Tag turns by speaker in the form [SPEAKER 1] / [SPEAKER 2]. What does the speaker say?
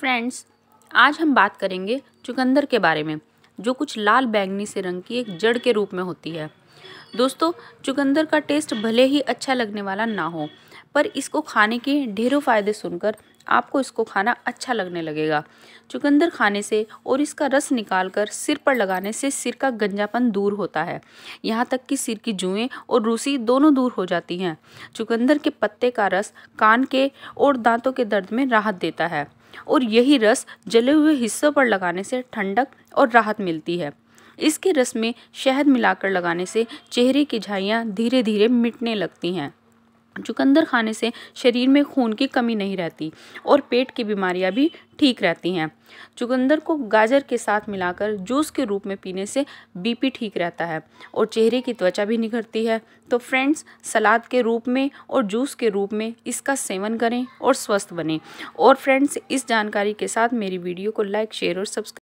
[SPEAKER 1] friends आज हम बात करेंगे चुकंदर के बारे में जो कुछ लाल बैंगनी से रंग की एक जड़ के रूप में होती है दोस्तों चुकंदर का टेस्ट भले ही अच्छा लगने वाला ना हो पर इसको खाने के ढेरों फ़ायदे सुनकर आपको इसको खाना अच्छा लगने लगेगा चुकंदर खाने से और इसका रस निकालकर सिर पर लगाने से सिर का गंजापन दूर होता है यहाँ तक कि सिर की जुएँ और रूसी दोनों दूर हो जाती हैं चुकंदर के पत्ते का रस कान के और दांतों के दर्द में राहत देता है और यही रस जले हुए हिस्सों पर लगाने से ठंडक और राहत मिलती है इसके रस में शहद मिलाकर लगाने से चेहरे की झाइयाँ धीरे धीरे मिटने लगती हैं चुकंदर खाने से शरीर में खून की कमी नहीं रहती और पेट की बीमारियां भी ठीक रहती हैं चुकंदर को गाजर के साथ मिलाकर जूस के रूप में पीने से बीपी ठीक रहता है और चेहरे की त्वचा भी निखरती है तो फ्रेंड्स सलाद के रूप में और जूस के रूप में इसका सेवन करें और स्वस्थ बने और फ्रेंड्स इस जानकारी के साथ मेरी वीडियो को लाइक शेयर और सब्सक्राइब